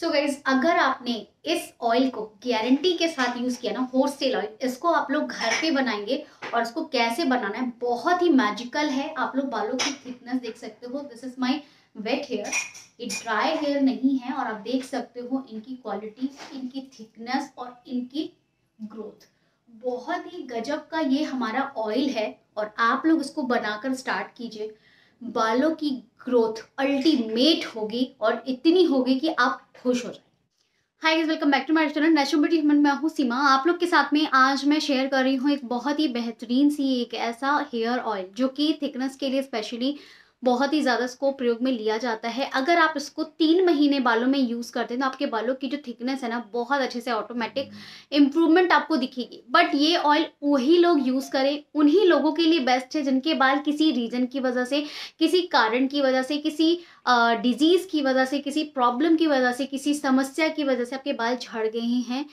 सो so guys अगर आपने इस ऑयल को गारंटी के साथ यूज़ किया ना होर सेल ऑयल इसको आप लोग घर पे बनाएंगे और इसको कैसे बनाना है बहुत ही मैजिकल है आप लोग बालों की थिकनेस देख सकते हो this is my wet hair ये ड्राई हेयर नहीं है और आप देख सकते हो इनकी क्वालिटी इनकी थिकनेस और इनकी ग्रोथ बहुत ही गजब का ये हमारा ऑयल है और आप लोग इसको बनाकर स्टार्ट कीजिए बालों की ग्रोथ अल्टीमेट होगी और इतनी होगी कि आप खुश हो जाए hi welcome back to my channel natural beauty हमन मैं हूँ सीमा आप लोग के साथ में आज मैं शेयर कर रही हूँ एक बहुत ही बेहतरीन सी एक ऐसा हेयर ऑयल जो कि थिकनेस के लिए स्पेशली बहुत ही ज़्यादा इसको प्रयोग में लिया जाता है अगर आप इसको तीन महीने बालों में यूज़ करते हैं तो आपके बालों की जो थिकनेस है ना बहुत अच्छे से ऑटोमेटिक इम्प्रूवमेंट आपको दिखेगी बट ये ऑयल वही लोग यूज़ करें उन्हीं लोगों के लिए बेस्ट है जिनके बाल किसी रीजन की वजह से किसी कारण की वजह से किसी डिजीज़ की वजह से किसी प्रॉब्लम की वजह से किसी समस्या की वजह से आपके बाल झड़ गए हैं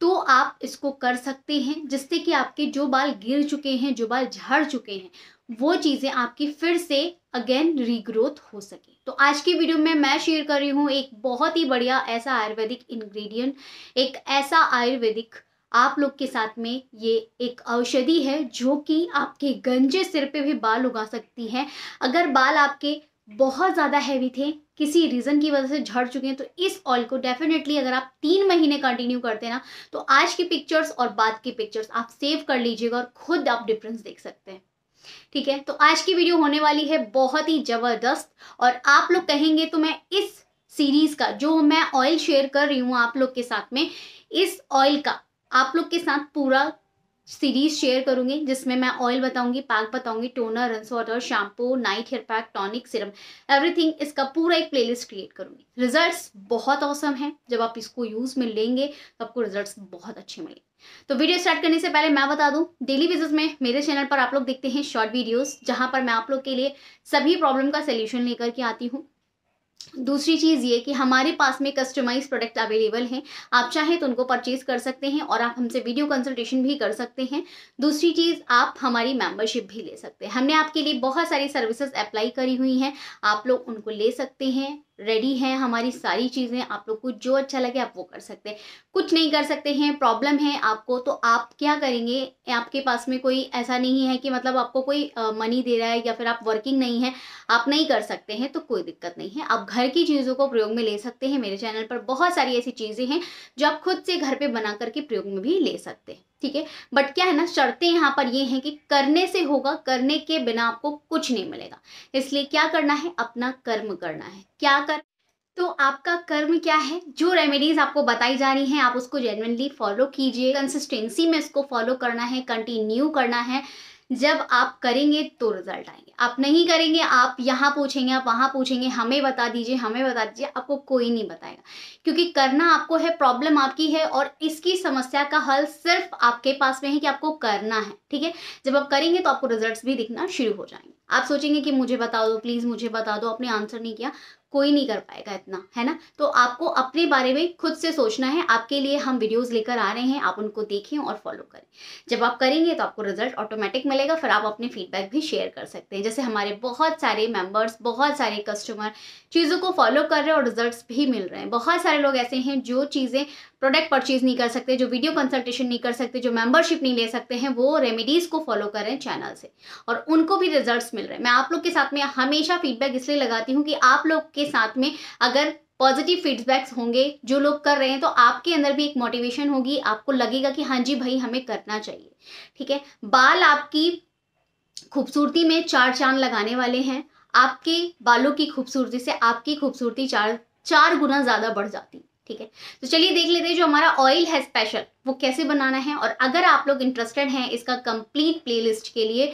तो आप इसको कर सकते हैं जिससे कि आपके जो बाल गिर चुके हैं जो बाल झड़ चुके हैं वो चीज़ें आपकी फिर से अगेन रीग्रोथ हो सके तो आज की वीडियो में मैं शेयर कर रही हूँ एक बहुत ही बढ़िया ऐसा आयुर्वेदिक इंग्रेडिएंट एक ऐसा आयुर्वेदिक आप लोग के साथ में ये एक औषधि है जो कि आपके गंजे सिर पे भी बाल उगा सकती है अगर बाल आपके बहुत ज़्यादा हैवी थे किसी रीज़न की वजह से झड़ चुके हैं तो इस ऑयल को डेफिनेटली अगर आप तीन महीने कंटिन्यू करते ना तो आज की पिक्चर्स और बाद की पिक्चर्स आप सेव कर लीजिएगा और खुद आप डिफरेंस देख सकते हैं ठीक है तो आज की वीडियो होने वाली है बहुत ही ज़बरदस्त और आप लोग कहेंगे तो मैं इस सीरीज़ का जो मैं ऑयल शेयर कर रही हूँ आप लोग के साथ में इस ऑयल का आप लोग के साथ पूरा सीरीज शेयर करूंगी जिसमें मैं ऑयल बताऊंगी पैक बताऊंगी टोनर रंस water shampoo night hair pack tonic serum everything इसका पूरा एक प्लेलिस्ट क्रिएट करूंगी रिजल्ट्स बहुत औसम है जब आप इसको यूज़ में लेंगे तो आपको रिजल्ट्स बहुत अच्छे मिलेंगे तो वीडियो स्टार्ट करने से पहले मैं बता दूं डेली बेसिस में मेरे चैनल पर आप लोग देखते हैं शॉर्ट वीडियोस जहां पर मैं आप लोग के लिए सभी प्रॉब्लम का सोल्यूशन लेकर के आती हूँ दूसरी चीज़ ये कि हमारे पास में कस्टमाइज प्रोडक्ट अवेलेबल हैं आप चाहें तो उनको परचेज कर सकते हैं और आप हमसे वीडियो कंसल्टेशन भी कर सकते हैं दूसरी चीज़ आप हमारी मेंबरशिप भी ले सकते हैं हमने आपके लिए बहुत सारी सर्विसेज अप्लाई करी हुई हैं आप लोग उनको ले सकते हैं रेडी हैं हमारी सारी चीज़ें आप लोग को जो अच्छा लगे आप वो कर सकते हैं कुछ नहीं कर सकते हैं प्रॉब्लम है आपको तो आप क्या करेंगे आपके पास में कोई ऐसा नहीं है कि मतलब आपको कोई मनी दे रहा है या फिर आप वर्किंग नहीं है आप नहीं कर सकते हैं तो कोई दिक्कत नहीं है आप घर की चीज़ों को प्रयोग में ले सकते हैं मेरे चैनल पर बहुत सारी ऐसी चीज़ें हैं जो आप खुद से घर पर बना करके प्रयोग में भी ले सकते हैं ठीक है बट क्या है ना शर्तें यहाँ पर ये हैं कि करने से होगा करने के बिना आपको कुछ नहीं मिलेगा इसलिए क्या करना है अपना कर्म करना है क्या कर तो आपका कर्म क्या है जो रेमेडीज आपको बताई जा रही हैं आप उसको जेनवनली फॉलो कीजिए कंसिस्टेंसी में इसको फॉलो करना है कंटिन्यू करना है जब आप करेंगे तो रिजल्ट आएंगे आप नहीं करेंगे आप यहाँ पूछेंगे आप वहाँ पूछेंगे हमें बता दीजिए हमें बता दीजिए आपको कोई नहीं बताएगा क्योंकि करना आपको है प्रॉब्लम आपकी है और इसकी समस्या का हल सिर्फ आपके पास में है कि आपको करना है ठीक है जब आप करेंगे तो आपको रिजल्ट भी दिखना शुरू हो जाएंगे आप सोचेंगे कि मुझे बता दो प्लीज़ मुझे बता दो आपने आंसर नहीं किया कोई नहीं कर पाएगा इतना है ना तो आपको अपने बारे में खुद से सोचना है आपके लिए हम वीडियोस लेकर आ रहे हैं आप उनको देखें और फॉलो करें जब आप करेंगे तो आपको रिजल्ट ऑटोमेटिक मिलेगा फिर आप अपने फीडबैक भी शेयर कर सकते हैं जैसे हमारे बहुत सारे मेंबर्स बहुत सारे कस्टमर चीज़ों को फॉलो कर रहे हैं और रिजल्ट भी मिल रहे हैं बहुत सारे लोग ऐसे हैं जो चीज़ें प्रोडक्ट परचेज नहीं कर सकते जो वीडियो कंसल्टेशन नहीं कर सकते जो मेंबरशिप नहीं ले सकते हैं वो रेमेडीज़ को फॉलो कर रहे हैं चैनल से और उनको भी रिजल्ट मिल रहे हैं मैं आप लोग के साथ में हमेशा फीडबैक इसलिए लगाती हूँ कि आप लोग के साथ में अगर पॉजिटिव फीडबैक्स होंगे जो लोग कर रहे हैं तो आपके अंदर भी एक मोटिवेशन होगी आपको लगेगा कि हाँ जी भाई हमें करना चाहिए ठीक है बाल आपकी खूबसूरती में चार चांद लगाने वाले हैं आपके बालों की खूबसूरती से आपकी खूबसूरती चार चार गुना ज़्यादा बढ़ जाती है ठीक है तो चलिए देख लेते हैं जो हमारा ऑयल है स्पेशल वो कैसे बनाना है और अगर आप लोग इंटरेस्टेड हैं इसका कंप्लीट प्लेलिस्ट के लिए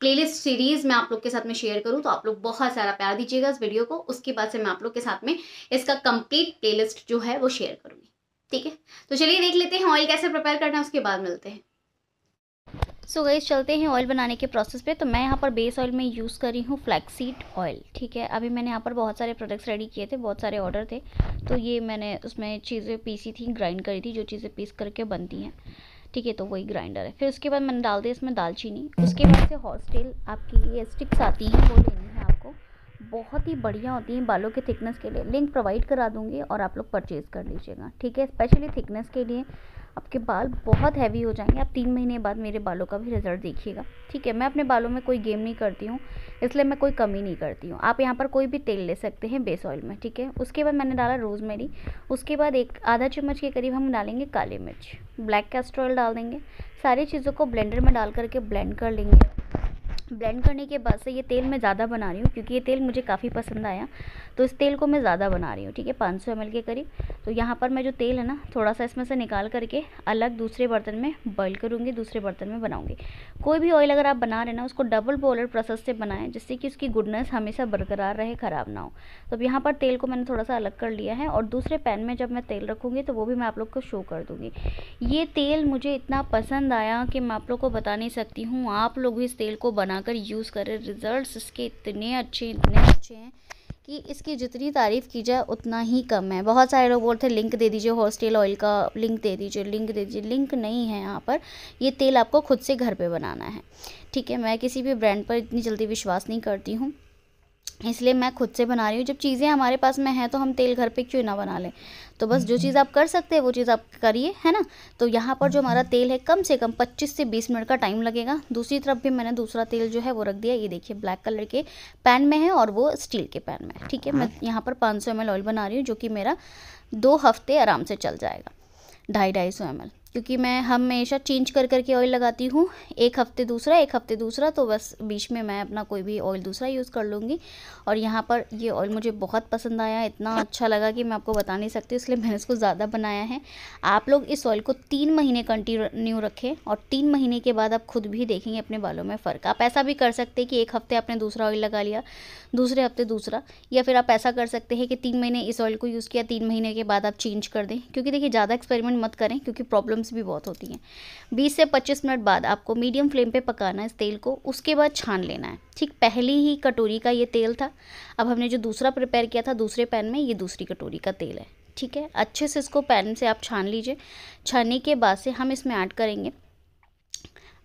प्लेलिस्ट सीरीज मैं आप लोग के साथ में शेयर करूं तो आप लोग बहुत सारा प्यार दीजिएगा इस वीडियो को उसके बाद से मैं आप लोग के साथ में इसका कंप्लीट प्लेलिस्ट जो है वो शेयर करूंगी ठीक है तो चलिए देख लेते हैं ऑयल कैसे प्रिपेयर करना है उसके बाद मिलते हैं सो गई चलते हैं ऑयल बनाने के प्रोसेस पे तो मैं यहाँ पर बेस ऑयल में यूज़ कर रही हूँ फ्लैक्सीड ऑयल ठीक है अभी मैंने यहाँ पर बहुत सारे प्रोडक्ट्स रेडी किए थे बहुत सारे ऑर्डर थे तो ये मैंने उसमें चीज़ें पीसी थी ग्राइंड करी थी जो चीज़ें पीस करके बनती हैं ठीक है तो वही ग्राइंडर है फिर उसके बाद मैंने डाल दी इसमें दालचीनी उसके बाद से हॉस्टेल आपकी ये स्टिक्स आती हैं वो लेनी है आपको बहुत ही बढ़िया होती हैं बालों के थिकनेस के लिए लिंक प्रोवाइड करा दूँगी और आप लोग परचेज़ कर लीजिएगा ठीक है स्पेशली थिकनेस के लिए आपके बाल बहुत हैवी हो जाएंगे आप तीन महीने बाद मेरे बालों का भी रिज़ल्ट देखिएगा ठीक है मैं अपने बालों में कोई गेम नहीं करती हूँ इसलिए मैं कोई कमी नहीं करती हूँ आप यहाँ पर कोई भी तेल ले सकते हैं बेस ऑयल में ठीक है उसके बाद मैंने डाला रोज़मेरी उसके बाद एक आधा चम्मच के करीब हम डालेंगे काली मिर्च ब्लैक कैस्ट्रॉयल डाल देंगे सारी चीज़ों को ब्लेंडर में डाल करके ब्लेंड कर लेंगे ब्लेंड करने के बाद से ये तेल मैं ज़्यादा बना रही हूँ क्योंकि ये तेल मुझे काफ़ी पसंद आया तो इस तेल को मैं ज़्यादा बना रही हूँ ठीक है एम एल के करीब तो यहाँ पर मैं जो तेल है ना थोड़ा सा इसमें से निकाल करके अलग दूसरे बर्तन में बॉईल करूँगी दूसरे बर्तन में बनाऊँगी कोई भी ऑयल अगर आप बना रहे ना उसको डबल बॉलर प्रोसेस से बनाएं जिससे कि उसकी गुडनेस हमेशा बरकरार रहे ख़राब ना हो तो अब यहाँ पर तेल को मैंने थोड़ा सा अलग कर लिया है और दूसरे पैन में जब मैं तेल रखूँगी तो वो भी मैं आप लोग को शो कर दूँगी ये तेल मुझे इतना पसंद आया कि मैं आप लोग को बता नहीं सकती हूँ आप लोग भी इस तेल को बना बनाकर यूज़ करें रिज़ल्ट इसके इतने अच्छे इतने अच्छे हैं कि इसकी जितनी तारीफ़ की जाए उतना ही कम है बहुत सारे लोग बोलते हैं लिंक दे दीजिए हॉर्स ऑयल का लिंक दे दीजिए लिंक दे दीजिए लिंक नहीं है यहाँ पर ये तेल आपको खुद से घर पे बनाना है ठीक है मैं किसी भी ब्रांड पर इतनी जल्दी विश्वास नहीं करती हूँ इसलिए मैं खुद से बना रही हूँ जब चीज़ें हमारे पास में हैं तो हम तेल घर पे क्यों ना बना लें तो बस जो चीज़ आप कर सकते हैं वो चीज़ आप करिए है ना तो यहाँ पर जो हमारा तेल है कम से कम 25 से 20 मिनट का टाइम लगेगा दूसरी तरफ भी मैंने दूसरा तेल जो है वो रख दिया ये देखिए ब्लैक कलर के पैन में है और वो स्टील के पैन में है ठीक है मैं हाँ। यहाँ पर पाँच सौ ऑयल बना रही हूँ जो कि मेरा दो हफ्ते आराम से चल जाएगा ढाई ढाई सौ एम क्योंकि मैं हमेशा चेंज कर करके ऑयल लगाती हूँ एक हफ्ते दूसरा एक हफ्ते दूसरा तो बस बीच में मैं अपना कोई भी ऑयल दूसरा यूज़ कर लूँगी और यहाँ पर ये ऑयल मुझे बहुत पसंद आया इतना अच्छा लगा कि मैं आपको बता नहीं सकती इसलिए मैंने इसको ज़्यादा बनाया है आप लोग इस ऑयल को तीन महीने कंटिन्यू रखें और तीन महीने के बाद आप खुद भी देखेंगे अपने बालों में फ़र्क आप ऐसा भी कर सकते हैं कि एक हफ्ते आपने दूसरा ऑयल लगा लिया दूसरे हफ्ते दूसरा या फिर आप ऐसा कर सकते हैं कि तीन महीने इस ऑयल को यूज़ किया तीन महीने के बाद आप चेंज कर दें क्योंकि देखिए ज़्यादा एक्सपेरिमेंट मत करें क्योंकि प्रॉब्लम प्रॉब्लम्स भी बहुत होती हैं 20 से 25 मिनट बाद आपको मीडियम फ्लेम पे पकाना है इस तेल को उसके बाद छान लेना है ठीक पहली ही कटोरी का ये तेल था अब हमने जो दूसरा प्रिपेयर किया था दूसरे पैन में ये दूसरी कटोरी का तेल है ठीक है अच्छे से इसको पैन से आप छान लीजिए छानने के बाद से हम इसमें ऐड करेंगे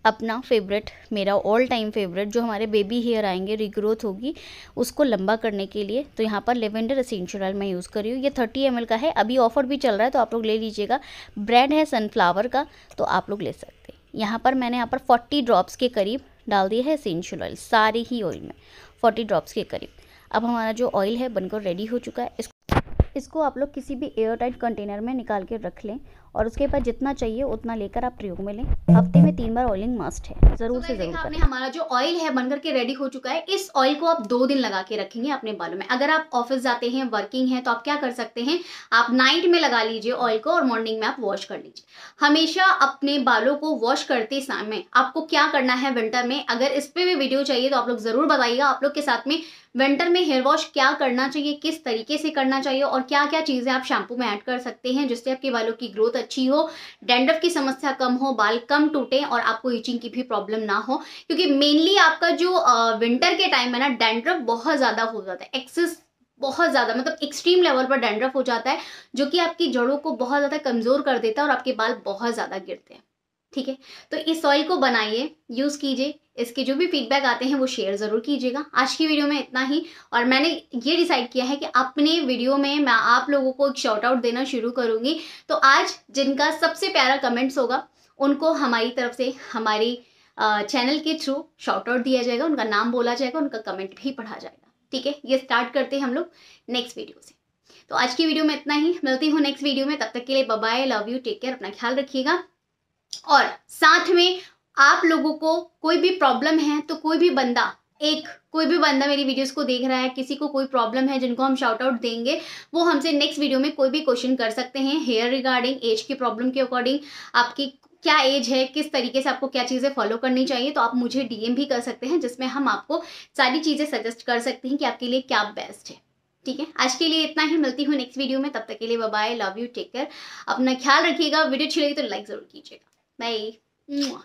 अपना फेवरेट मेरा ऑल टाइम फेवरेट जो हमारे बेबी हेयर आएंगे रिग्रोथ होगी उसको लंबा करने के लिए तो यहाँ पर लेवेंडर असेंशियल ऑयल मैं यूज़ कर रही हूँ ये थर्टी एम का है अभी ऑफर भी चल रहा है तो आप लोग ले लीजिएगा ब्रांड है सनफ्लावर का तो आप लोग ले सकते हैं यहाँ पर मैंने यहाँ पर फोर्टी ड्रॉप्स के करीब डाल दिए है असेंशियल ऑयल सारे ही ऑयल में फोर्टी ड्रॉप्स के करीब अब हमारा जो ऑयल है बनकर रेडी हो चुका है इसको इसको आप लोग किसी भी एयर टाइट कंटेनर में निकाल के रख लें और उसके बाद जितना चाहिए उतना लेकर आप प्रयोग में लें हफ्ते में तीन बार ऑयलिंग मस्ट है जरूर तो से जरूर आपने हमारा जो ऑयल है बनकर के रेडी हो चुका है इस ऑयल को आप दो दिन लगा के रखेंगे अपने बालों में अगर आप ऑफिस जाते हैं वर्किंग है तो आप क्या कर सकते हैं आप नाइट में लगा लीजिए ऑयल को और मॉर्निंग में आप वॉश कर लीजिए हमेशा अपने बालों को वॉश करते समय आपको क्या करना है विंटर में अगर इस पर भी वीडियो चाहिए तो आप लोग जरूर बताइएगा आप लोग के साथ में विंटर में हेयर वॉश क्या करना चाहिए किस तरीके से करना चाहिए और क्या क्या चीज़ें आप शैम्पू में ऐड कर सकते हैं जिससे आपके बालों की ग्रोथ अच्छी हो डेंड्रफ की समस्या कम हो बाल कम टूटे और आपको ईचिंग की भी प्रॉब्लम ना हो क्योंकि मेनली आपका जो विंटर के टाइम है ना डेंड्रफ बहुत ज़्यादा हो जाता है एक्सेस बहुत ज़्यादा मतलब एक्सट्रीम लेवल पर डेंड्रफ हो जाता है जो कि आपकी जड़ों को बहुत ज़्यादा कमज़ोर कर देता है और आपके बाल बहुत ज़्यादा गिरते हैं ठीक है तो इस ऑयल को बनाइए यूज़ कीजिए इसके जो भी फीडबैक आते हैं वो शेयर ज़रूर कीजिएगा आज की वीडियो में इतना ही और मैंने ये डिसाइड किया है कि अपने वीडियो में मैं आप लोगों को एक शॉर्ट आउट देना शुरू करूंगी तो आज जिनका सबसे प्यारा कमेंट्स होगा उनको हमारी तरफ से हमारी चैनल के थ्रू शॉर्ट आउट दिया जाएगा उनका नाम बोला जाएगा उनका कमेंट भी पढ़ा जाएगा ठीक है ये स्टार्ट करते हैं हम लोग नेक्स्ट वीडियो से तो आज की वीडियो में इतना ही मिलती हूँ नेक्स्ट वीडियो में तब तक के लिए bye love you take care अपना ख्याल रखिएगा और साथ में आप लोगों को कोई भी प्रॉब्लम है तो कोई भी बंदा एक कोई भी बंदा मेरी वीडियोस को देख रहा है किसी को कोई प्रॉब्लम है जिनको हम शाउट आउट देंगे वो हमसे नेक्स्ट वीडियो में कोई भी क्वेश्चन कर सकते हैं हेयर रिगार्डिंग एज की प्रॉब्लम के अकॉर्डिंग आपकी क्या एज है किस तरीके से आपको क्या चीज़ें फॉलो करनी चाहिए तो आप मुझे डीएम भी कर सकते हैं जिसमें हम आपको सारी चीज़ें सजेस्ट कर सकते हैं कि आपके लिए क्या बेस्ट है ठीक है आज के लिए इतना ही मिलती हूँ नेक्स्ट वीडियो में तब तक के लिए bye love you take care अपना ख्याल रखिएगा वीडियो अच्छी लगी तो लाइक ज़रूर कीजिएगा 美，么。